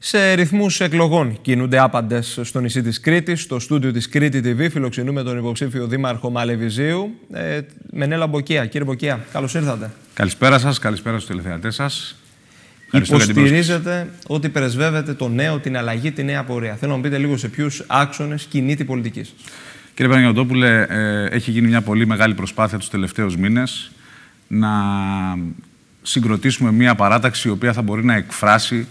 Σε ρυθμούς εκλογών κινούνται άπαντες στο νησί της Κρήτης. Στο στούντιο της Κρήτη TV φιλοξενούμε τον υποψήφιο Δήμαρχο Μαλεβιζίου, ε, Μενέλα Μποκία. Κύριε Μποκία, καλώς ήρθατε. Καλησπέρα σας, καλησπέρα στους τηλεθεατές σας. Υποστηρίζετε ότι πρεσβεύετε το νέο, την αλλαγή, τη νέα πορεία. Θέλω να πείτε λίγο σε ποιους άξονες κινείται η πολιτική σας. Κύριε Παναγιοντόπουλε, ε, έχει γίνει μια πολύ μεγάλη προσπάθεια τους τελευταίους μήνες να συγκροτήσουμε μια παράταξη η οποία θα μπορεί να εκφράσει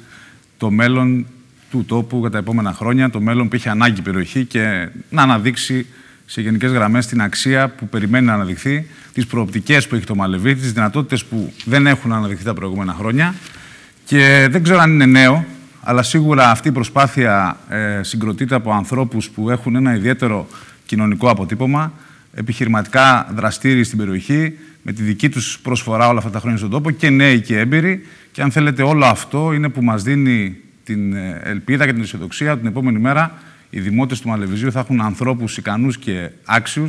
το μέλλον του τόπου για τα επόμενα χρόνια, το μέλλον που έχει ανάγκη η περιοχή και να αναδείξει σε γενικές γραμμές την αξία που περιμένει να αναδειχθεί, τις προοπτικές που έχει το Μαλεβί, τις δυνατότητες που δεν έχουν αναδειχθεί τα προηγούμενα χρόνια. Και δεν ξέρω αν είναι νέο, αλλά σίγουρα αυτή η προσπάθεια ε, συγκροτείται από ανθρώπους που έχουν ένα ιδιαίτερο κοινωνικό αποτύπωμα, επιχειρηματικά δραστήριοι στην περιοχή, με τη δική τους προσφορά όλα αυτά τα χρόνια στον τόπο και νέοι και έμπειροι. Και αν θέλετε όλο αυτό είναι που μας δίνει την ε, ελπίδα και την αισιοδοξία ότι την επόμενη μέρα οι δημότες του Μαλεβιζίου θα έχουν ανθρώπους, ικανούς και άξιους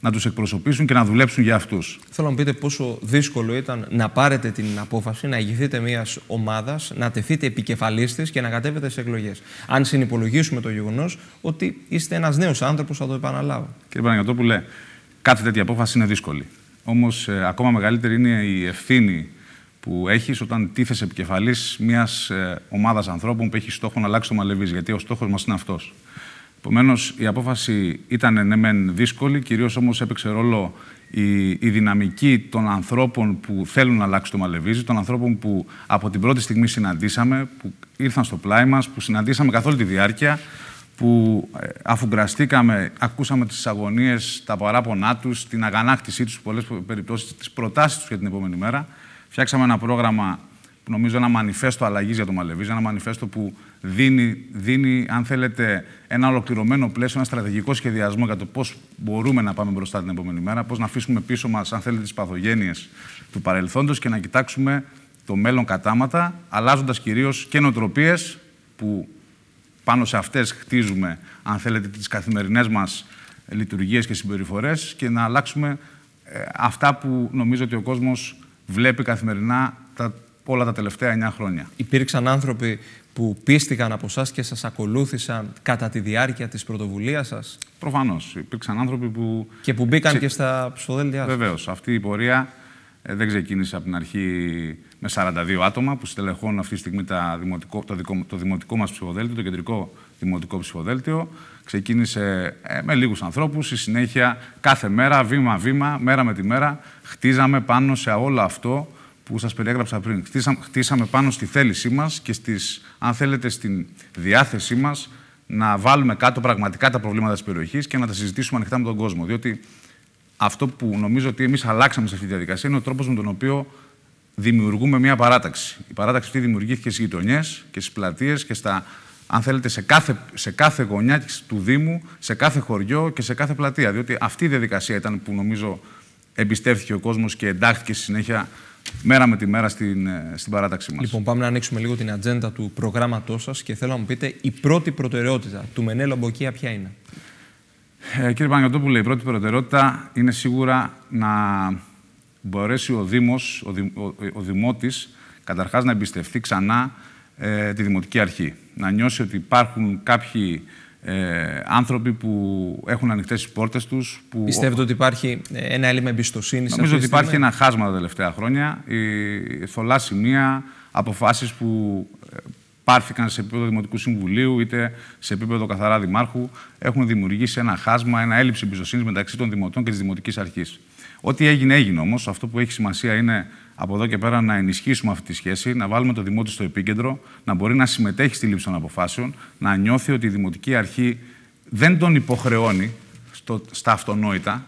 να τους εκπροσωπήσουν και να δουλέψουν για αυτούς. Θέλω να πείτε πόσο δύσκολο ήταν να πάρετε την απόφαση να ηγηθείτε μιας ομάδας, να τεθείτε επικεφαλή τη και να κατέβετε σε εκλογές. Αν συνυπολογίσουμε το γεγονός ότι είστε ένας νέος άνθρωπος θα το επαναλάβω. Κύριε Παναγιωτόπουλε, κάθε τέτοια απόφαση είναι δύσκολη. Όμως ε, ακόμα μεγαλύτερη είναι η ευθύνη που έχεις όταν τίθεσαι επικεφαλής μιας ε, ομάδας ανθρώπων που έχεις στόχο να αλλάξεις το μαλλεβί. Γιατί ο στόχος μας είναι αυτός. Επομένως, η απόφαση ήταν ναι, μεν δύσκολη, κυρίως όμως έπαιξε ρόλο η, η, δυναμική των ανθρώπων που θέλουν να αλλάξουν το μαλλεβίζι, των ανθρώπων που από την πρώτη στιγμή συναντήσαμε, που ήρθαν στο πλάι μας, που συναντήσαμε καθ' όλη τη διάρκεια, που ε, αφουγκραστήκαμε, ακούσαμε τις αγωνίες, τα παράπονά τους, την αγανάκτησή τους, πολλές περιπτώσεις τις προτάσεις τους για την επόμενη μέρα. Φτιάξαμε ένα πρόγραμμα, που νομίζω ένα μανιφέστο αλλαγής για το Μαλεβίζα, ένα μανιφέστο που δίνει, δίνει, αν θέλετε, ένα ολοκληρωμένο πλαίσιο, ένα στρατηγικό σχεδιασμό για το πώς μπορούμε να πάμε μπροστά την επόμενη μέρα, πώς να αφήσουμε πίσω μας, αν θέλετε, τις παθογένειες του παρελθόντος και να κοιτάξουμε το μέλλον κατάματα, αλλάζοντας κυρίως και νοοτροπίε που πάνω σε αυτές χτίζουμε, αν θέλετε, τις καθημερινές μας λειτουργίες και συμπεριφορές και να αλλάξουμε ε, αυτά που νομίζω ότι ο κόσμος βλέπει καθημερινά τα, όλα τα τελευταία 9 χρόνια. Υπήρξαν άνθρωποι που πίστηκαν από εσά και σας ακολούθησαν κατά τη διάρκεια της πρωτοβουλίας σας. Προφανώς. Υπήρξαν άνθρωποι που... Και που μπήκαν και στα ψηφοδέλτια σας. Αυτή η πορεία ε, δεν ξεκίνησε από την αρχή με 42 άτομα που συντελεχώνουν αυτή τη στιγμή τα δημοτικό, το, δημοτικό μας ψηφοδέλτιο, το κεντρικό δημοτικό ψηφοδέλτιο. Ξεκίνησε ε, με λίγους ανθρώπους, στη συνέχεια κάθε μέρα, βήμα-βήμα, μέρα με τη μέρα, χτίζαμε πάνω σε όλο αυτό που σας περιέγραψα πριν. Χτίσαμε, πάνω στη θέλησή μας και στις, αν θέλετε, στην διάθεσή μας να βάλουμε κάτω πραγματικά τα προβλήματα της περιοχής και να τα συζητήσουμε ανοιχτά με τον κόσμο. Διότι αυτό που νομίζω ότι εμείς αλλάξαμε σε αυτή τη διαδικασία είναι ο τρόπος με τον οποίο δημιουργούμε μια παράταξη. Η παράταξη αυτή δημιουργήθηκε στις γειτονιές και στις πλατείες και στα, αν θέλετε, σε κάθε, σε κάθε γωνιά του Δήμου, σε κάθε χωριό και σε κάθε πλατεία. Διότι αυτή η διαδικασία ήταν που νομίζω εμπιστεύθηκε ο κόσμος και εντάχθηκε στη συνέχεια μέρα με τη μέρα στην, ε, στην παράταξή μας. Λοιπόν, πάμε να ανοίξουμε λίγο την ατζέντα του προγράμματός σας και θέλω να μου πείτε η πρώτη προτεραιότητα του Μενέλο Μποκία ποια είναι. Ε, κύριε Παναγιώτοπουλε, η πρώτη προτεραιότητα είναι σίγουρα να μπορέσει ο Δήμος, ο, ο, Δημότης, καταρχάς να εμπιστευτεί ξανά ε, τη Δημοτική Αρχή. Να νιώσει ότι υπάρχουν κάποιοι ε, άνθρωποι που έχουν ανοιχτές τις πόρτες τους. Που... Πιστεύετε ότι υπάρχει ένα έλλειμμα εμπιστοσύνης. Νομίζω ότι υπάρχει ένα χάσμα τα τελευταία χρόνια. Η θολά σημεία, αποφάσεις που πάρθηκαν σε επίπεδο Δημοτικού Συμβουλίου, είτε σε επίπεδο καθαρά Δημάρχου, έχουν δημιουργήσει ένα χάσμα, ένα έλλειψη εμπιστοσύνης μεταξύ των Δημοτών και της Δημοτικής Αρχής. Ό,τι έγινε, έγινε όμως. Αυτό που έχει σημασία είναι από εδώ και πέρα να ενισχύσουμε αυτή τη σχέση, να βάλουμε το Δημότη στο επίκεντρο, να μπορεί να συμμετέχει στη λήψη των αποφάσεων, να νιώθει ότι η Δημοτική Αρχή δεν τον υποχρεώνει στο, στα αυτονόητα.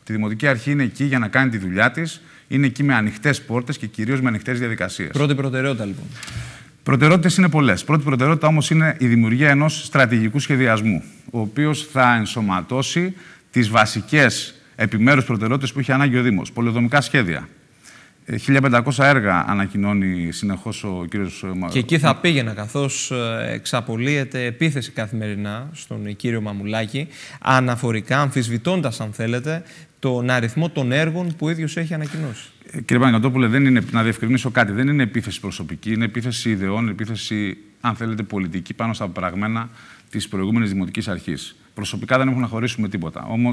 Ότι η Δημοτική Αρχή είναι εκεί για να κάνει τη δουλειά της, είναι εκεί με ανοιχτές πόρτες και κυρίως με ανοιχτές διαδικασίες. Πρώτη προτεραιότητα λοιπόν. Προτεραιότητες είναι πολλές. Πρώτη προτεραιότητα όμως είναι η δημιουργία ενός στρατηγικού σχεδιασμού, ο οποίος θα ενσωματώσει τις βασικές επιμέρους προτεραιότητες που έχει ανάγκη ο Δήμος. Πολεοδομικά σχέδια. 1.500 ε, έργα ανακοινώνει συνεχώς ο κ. Ε, Μαμουλάκη. Και εκεί θα πήγαινα, καθώς ε, εξαπολύεται επίθεση καθημερινά στον κύριο Μαμουλάκη, αναφορικά, αμφισβητώντας, αν θέλετε, τον αριθμό των έργων που ο ίδιος έχει ανακοινώσει. Κύριε Παναγιώτοπουλε, δεν είναι, να διευκρινίσω κάτι. Δεν είναι επίθεση προσωπική, είναι επίθεση ιδεών, είναι επίθεση, αν θέλετε, πολιτική πάνω στα πραγμένα της προηγούμενης Δημοτικής Αρχής. Προσωπικά δεν έχουμε να χωρίσουμε τίποτα. Όμως,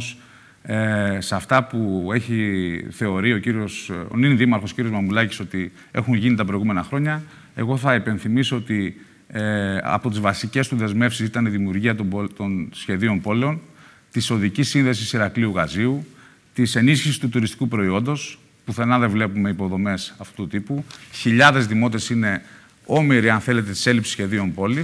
ε, σε αυτά που έχει θεωρεί ο κύριος, ο νυν Δήμαρχος κύριος Μαμουλάκης ότι έχουν γίνει τα προηγούμενα χρόνια, εγώ θα υπενθυμίσω ότι ε, από τις βασικές του δεσμεύσεις ήταν η δημιουργία των, των σχεδίων πόλεων, της οδικής σύνδεσης Ηρακλείου Γαζίου, της ενίσχυσης του τουριστικού προϊόντος, Πουθενά δεν βλέπουμε υποδομές αυτού του τύπου. Χιλιάδες δημότες είναι όμοιροι, αν θέλετε, της έλλειψης σχεδίων πόλης.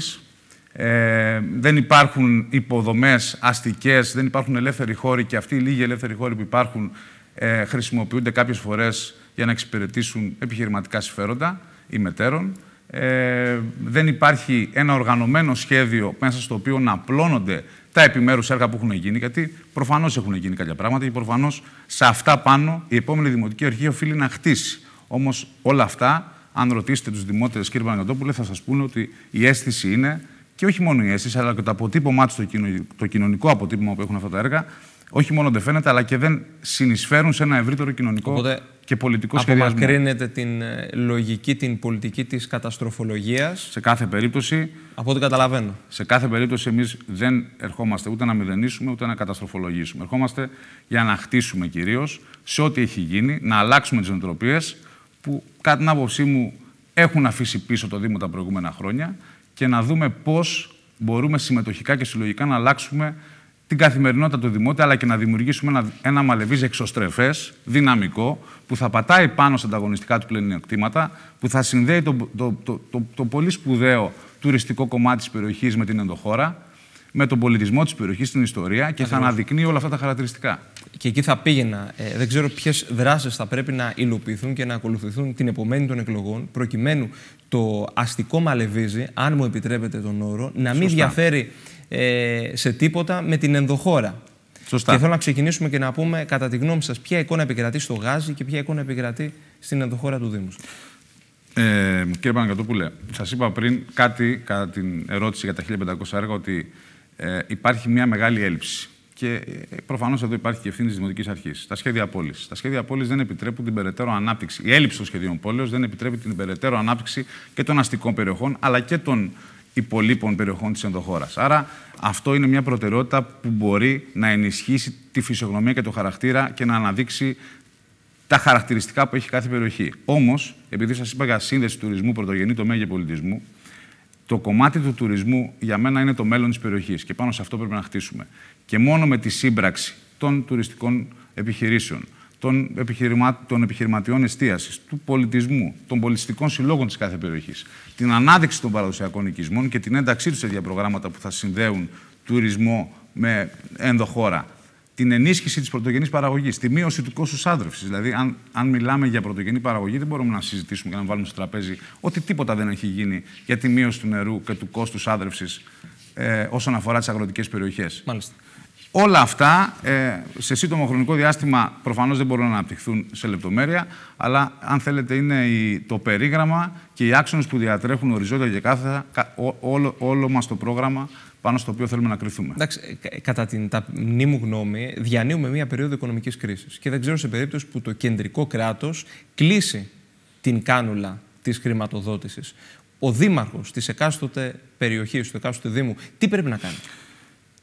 Ε, δεν υπάρχουν υποδομές αστικές, δεν υπάρχουν ελεύθεροι χώροι και αυτοί οι λίγοι ελεύθεροι χώροι που υπάρχουν ε, χρησιμοποιούνται κάποιες φορές για να εξυπηρετήσουν επιχειρηματικά συμφέροντα ή μετέρων ε, δεν υπάρχει ένα οργανωμένο σχέδιο μέσα στο οποίο να απλώνονται τα επιμέρους έργα που έχουν γίνει, γιατί προφανώς έχουν γίνει κάποια πράγματα και προφανώς σε αυτά πάνω η επόμενη Δημοτική Αρχή οφείλει να χτίσει. Όμως όλα αυτά, αν ρωτήσετε τους δημότες, κύριε Παναγιώτοπουλε, θα σας πούνε ότι η αίσθηση είναι και όχι μόνο η αίσθηση, αλλά και το αποτύπωμά τους, το κοινωνικό αποτύπωμα που έχουν αυτά τα έργα, όχι μόνο δεν φαίνεται, αλλά και δεν συνεισφέρουν σε ένα ευρύτερο κοινωνικό Οπότε, και πολιτικό σχεδιασμό. Απομακρύνεται την ε, λογική, την πολιτική της καταστροφολογίας. Σε κάθε περίπτωση. Από ό,τι καταλαβαίνω. Σε κάθε περίπτωση, εμείς δεν ερχόμαστε ούτε να μηδενίσουμε ούτε να καταστροφολογήσουμε. Ερχόμαστε για να χτίσουμε κυρίως σε ό,τι έχει γίνει, να αλλάξουμε τις νοοτροπίες που, κατά την άποψή μου, έχουν αφήσει πίσω το Δήμο τα προηγούμενα χρόνια και να δούμε πώς μπορούμε συμμετοχικά και συλλογικά να αλλάξουμε την καθημερινότητα του Δημότη, αλλά και να δημιουργήσουμε ένα, ένα μαλεβίζ εξωστρεφές, δυναμικό, που θα πατάει πάνω στα ανταγωνιστικά του πλεονεκτήματα, που θα συνδέει το, το, το, το, το πολύ σπουδαίο τουριστικό κομμάτι της περιοχής με την ενδοχώρα, με τον πολιτισμό της περιοχής, την ιστορία και θα αναδεικνύει όλα αυτά τα χαρακτηριστικά και εκεί θα πήγαινα. Ε, δεν ξέρω ποιες δράσεις θα πρέπει να υλοποιηθούν και να ακολουθηθούν την επομένη των εκλογών, προκειμένου το αστικό μαλεβίζει, αν μου επιτρέπετε τον όρο, να μην διαφέρει ε, σε τίποτα με την ενδοχώρα. Σωστά. Και θέλω να ξεκινήσουμε και να πούμε, κατά τη γνώμη σας, ποια εικόνα επικρατεί στο Γάζι και ποια εικόνα επικρατεί στην ενδοχώρα του Δήμου. Ε, κύριε Παναγκατούπουλε, σας είπα πριν κάτι κατά την ερώτηση για τα 1500 έργα ότι ε, υπάρχει μια μεγάλη έλλειψη. Και ε, προφανώς εδώ υπάρχει και ευθύνη της Δημοτικής Αρχής. Τα σχέδια πόλη. Τα σχέδια πόλη δεν επιτρέπουν την περαιτέρω ανάπτυξη. Η έλλειψη των σχεδίων πόλεως δεν επιτρέπει την περαιτέρω ανάπτυξη και των αστικών περιοχών, αλλά και των υπολείπων περιοχών της ενδοχώρας. Άρα, αυτό είναι μια προτεραιότητα που μπορεί να ενισχύσει τη φυσιογνωμία και το χαρακτήρα και να αναδείξει τα χαρακτηριστικά που έχει κάθε περιοχή. Όμως, επειδή σας είπα για σύνδεση τουρισμού, πρωτογενή τομέα και πολιτισμού, το κομμάτι του τουρισμού για μένα είναι το μέλλον της περιοχής και πάνω σε αυτό πρέπει να χτίσουμε. Και μόνο με τη σύμπραξη των τουριστικών επιχειρήσεων, των, επιχειρηματιών εστίασης, του πολιτισμού, των πολιτιστικών συλλόγων της κάθε περιοχής, την ανάδειξη των παραδοσιακών οικισμών και την ένταξή τους σε διαπρογράμματα που θα συνδέουν τουρισμό με ενδοχώρα την ενίσχυση της πρωτογενής παραγωγής, τη μείωση του κόστους άντρευσης. Δηλαδή, αν, αν μιλάμε για πρωτογενή παραγωγή, δεν μπορούμε να συζητήσουμε και να βάλουμε στο τραπέζι ότι τίποτα δεν έχει γίνει για τη μείωση του νερού και του κόστους άδρευση ε, όσον αφορά τις αγροτικές περιοχές. Όλα αυτά ε, σε σύντομο χρονικό διάστημα προφανώς δεν μπορούν να αναπτυχθούν σε λεπτομέρεια, αλλά αν θέλετε είναι το περίγραμμα και οι άξονες που διατρέχουν οριζόντια και κάθετα όλο, όλο μας το πρόγραμμα πάνω στο οποίο θέλουμε να κρυθούμε. Εντάξει, ε, ε, κατά την ταπεινή μου γνώμη, διανύουμε μια περίοδο οικονομικής κρίσης και δεν ξέρω σε περίπτωση που το κεντρικό κράτος κλείσει την κάνουλα της χρηματοδότησης. Ο δήμαρχος της εκάστοτε περιοχής, του εκάστοτε δήμου, τι πρέπει να κάνει.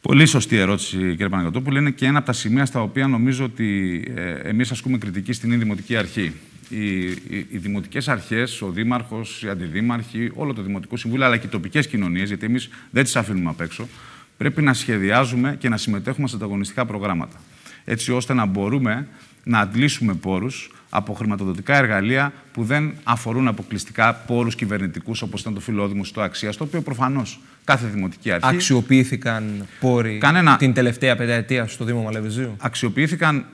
Πολύ σωστή ερώτηση, κύριε Παναγκατόπουλο. Είναι και ένα από τα σημεία στα οποία νομίζω ότι ε, εμείς ασκούμε κριτική στην ίδια δημοτική αρχή. Οι, οι, οι δημοτικές αρχές, ο δήμαρχος, οι αντιδήμαρχοι, όλο το Δημοτικό Συμβούλιο, αλλά και οι τοπικές κοινωνίες, γιατί εμείς δεν τις αφήνουμε απ' έξω, πρέπει να σχεδιάζουμε και να συμμετέχουμε σε ανταγωνιστικά προγράμματα. Έτσι ώστε να μπορούμε να αντλήσουμε πόρους από χρηματοδοτικά εργαλεία που δεν αφορούν αποκλειστικά πόρους κυβερνητικούς, όπως ήταν το Φιλόδημο στο Αξίας, το οποίο προφανώς κάθε δημοτική αρχή. Αξιοποιήθηκαν πόροι την τελευταία πενταετία στο Δήμο Μαλεβιζίου. Αξιοποιήθηκαν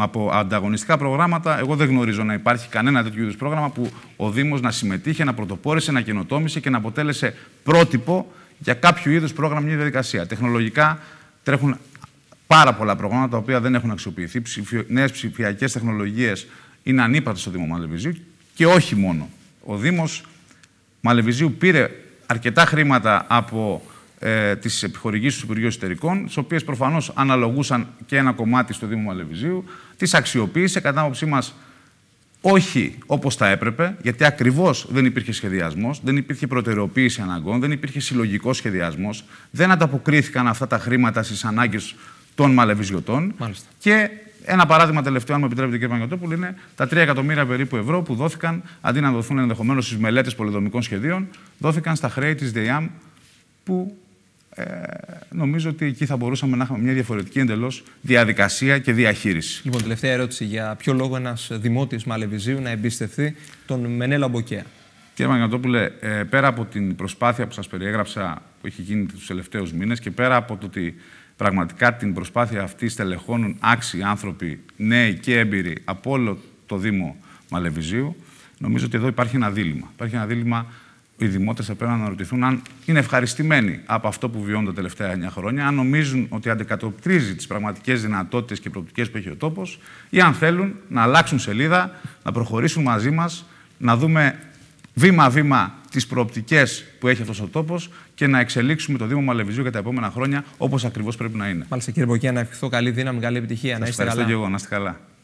από, ανταγωνιστικά προγράμματα. Εγώ δεν γνωρίζω να υπάρχει κανένα τέτοιο είδους πρόγραμμα που ο Δήμος να συμμετείχε, να πρωτοπόρησε, να καινοτόμησε και να αποτέλεσε πρότυπο για κάποιο είδους πρόγραμμα ή διαδικασία. Τεχνολογικά τρέχουν πάρα πολλά προγράμματα τα οποία δεν έχουν αξιοποιηθεί. Ψηφιο... Νέες ψηφιακές τεχνολογίες είναι ανύπαρκτες στο Δήμο Μαλεβιζίου και όχι μόνο. Ο Δήμος Μαλεβιζίου πήρε αρκετά χρήματα από ε, τις επιχορηγήσεις του Υπουργείου Εσωτερικών, τις οποίες προφανώς αναλογούσαν και ένα κομμάτι στο Δήμο Μαλεβιζίου, τις αξιοποίησε κατά άποψή μας όχι όπως τα έπρεπε, γιατί ακριβώς δεν υπήρχε σχεδιασμός, δεν υπήρχε προτεραιοποίηση αναγκών, δεν υπήρχε συλλογικός σχεδιασμός, δεν ανταποκρίθηκαν αυτά τα χρήματα στις ανάγκες των Μαλεβιζιωτών Μάλιστα. Ένα παράδειγμα τελευταίο, αν μου επιτρέπετε, κύριε Παναγιώτοπουλο, είναι τα 3 εκατομμύρια περίπου ευρώ που δόθηκαν αντί να δοθούν ενδεχομένως στις μελέτες πολυδομικών σχεδίων, δόθηκαν στα χρέη τη ΔΕΙΑΜ που ε, νομίζω ότι εκεί θα μπορούσαμε να έχουμε μια διαφορετική εντελώς διαδικασία και διαχείριση. Λοιπόν, τελευταία ερώτηση. Για ποιο λόγο ένας δημότης Μαλεβιζίου να εμπιστευτεί τον Μενέλα Μποκέα. Κύριε ε, πέρα από την προσπάθεια που σας περιέγραψα που έχει γίνει τους τελευταίους μήνες και πέρα από το ότι πραγματικά την προσπάθεια αυτή στελεχώνουν άξιοι άνθρωποι, νέοι και έμπειροι από όλο το Δήμο Μαλεβιζίου. Νομίζω ότι εδώ υπάρχει ένα δίλημα. Υπάρχει ένα δίλημα οι δημότες θα πρέπει να αναρωτηθούν αν είναι ευχαριστημένοι από αυτό που βιώνουν τα τελευταία 9 χρόνια, αν νομίζουν ότι αντικατοπτρίζει τις πραγματικές δυνατότητες και προοπτικές που έχει ο τόπος, ή αν θέλουν να αλλάξουν σελίδα, να προχωρήσουν μαζί μας, να δούμε βήμα-βήμα τις προοπτικές που έχει αυτός ο τόπος και να εξελίξουμε το Δήμο Μαλεβιζίου για τα επόμενα χρόνια όπως ακριβώς πρέπει να είναι. Μάλιστα, κύριε Μποκέ, να ευχηθώ καλή δύναμη, καλή επιτυχία. να είστε καλά. Και εγώ, να είστε καλά.